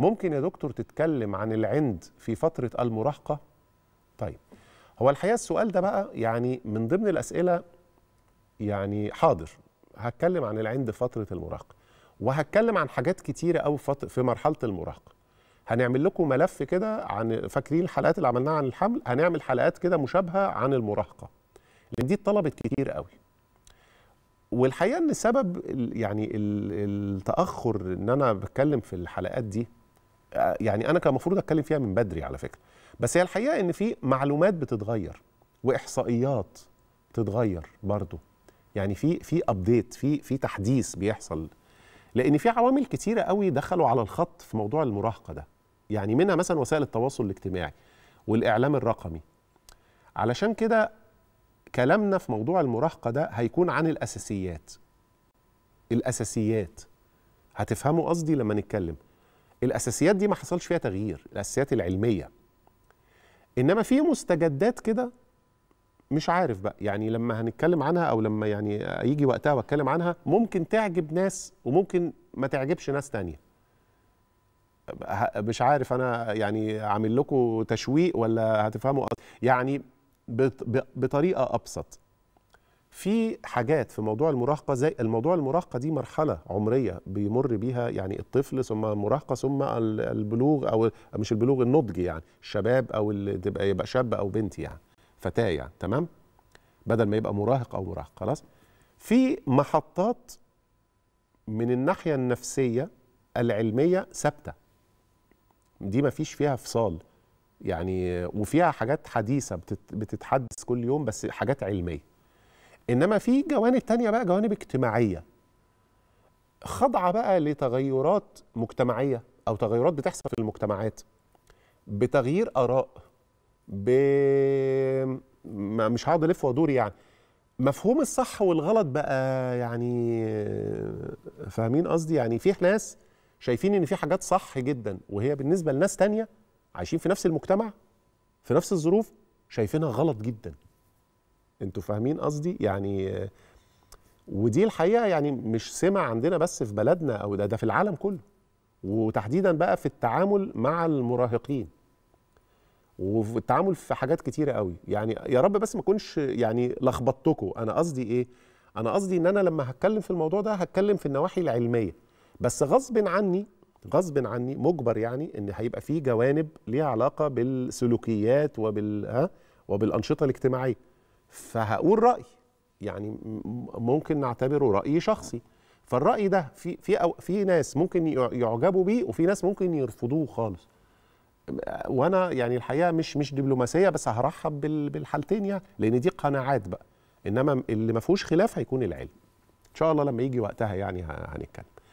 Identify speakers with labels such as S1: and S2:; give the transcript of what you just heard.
S1: ممكن يا دكتور تتكلم عن العند في فترة المراهقة؟ طيب هو الحقيقة السؤال ده بقى يعني من ضمن الأسئلة يعني حاضر هتكلم عن العند في فترة المراهقة وهتكلم عن حاجات كتيرة أو في مرحلة المراهقة هنعمل لكم ملف كده عن فاكرين الحلقات اللي عملناها عن الحمل هنعمل حلقات كده مشابهة عن المراهقة لأن دي اتطلبت كتير قوي والحقيقة أن سبب يعني التأخر أن أنا بتكلم في الحلقات دي يعني انا كان المفروض اتكلم فيها من بدري على فكره بس هي الحقيقه ان في معلومات بتتغير واحصائيات بتتغير برضه يعني في في ابديت في في تحديث بيحصل لان في عوامل كتيره قوي دخلوا على الخط في موضوع المراهقه ده يعني منها مثلا وسائل التواصل الاجتماعي والاعلام الرقمي علشان كده كلامنا في موضوع المراهقه ده هيكون عن الاساسيات الاساسيات هتفهموا قصدي لما نتكلم الاساسيات دي ما حصلش فيها تغيير الاساسيات العلميه انما في مستجدات كده مش عارف بقى يعني لما هنتكلم عنها او لما يعني يجي وقتها واتكلم عنها ممكن تعجب ناس وممكن ما تعجبش ناس تانية مش عارف انا يعني عامل لكم تشويق ولا هتفهموا يعني بطريقه ابسط في حاجات في موضوع المراهقه زي الموضوع المراهقه دي مرحله عمريه بيمر بيها يعني الطفل ثم المراهقه ثم البلوغ او مش البلوغ النضج يعني الشباب او اللي تبقى يبقى شاب او بنت يعني فتاه يعني تمام بدل ما يبقى مراهق او مراهق خلاص في محطات من الناحيه النفسيه العلميه ثابته دي ما فيش فيها فصال يعني وفيها حاجات حديثه بتتحدث كل يوم بس حاجات علميه انما في جوانب تانية بقى جوانب اجتماعيه خاضعه بقى لتغيرات مجتمعيه او تغيرات بتحصل في المجتمعات بتغيير اراء ب مش هقعد الف وادور يعني مفهوم الصح والغلط بقى يعني فاهمين قصدي يعني في ناس شايفين ان في حاجات صح جدا وهي بالنسبه لناس تانية عايشين في نفس المجتمع في نفس الظروف شايفينها غلط جدا انتوا فاهمين قصدي يعني ودي الحقيقه يعني مش سمه عندنا بس في بلدنا او ده ده في العالم كله وتحديدا بقى في التعامل مع المراهقين وفي التعامل في حاجات كتيره قوي يعني يا رب بس ما اكونش يعني لخبطتكم انا قصدي ايه انا قصدي ان انا لما هتكلم في الموضوع ده هتكلم في النواحي العلميه بس غصب عني غصب عني مجبر يعني ان هيبقى في جوانب ليها علاقه بالسلوكيات وبال ها وبالانشطه الاجتماعيه فهقول رأي يعني ممكن نعتبره رأي شخصي فالرأي ده في في في ناس ممكن يعجبوا بيه وفي ناس ممكن يرفضوه خالص وانا يعني الحقيقه مش مش دبلوماسيه بس هرحب بالحالتين يعني لان دي قناعات بقى انما اللي ما فيهوش خلاف هيكون العلم ان شاء الله لما يجي وقتها يعني هنتكلم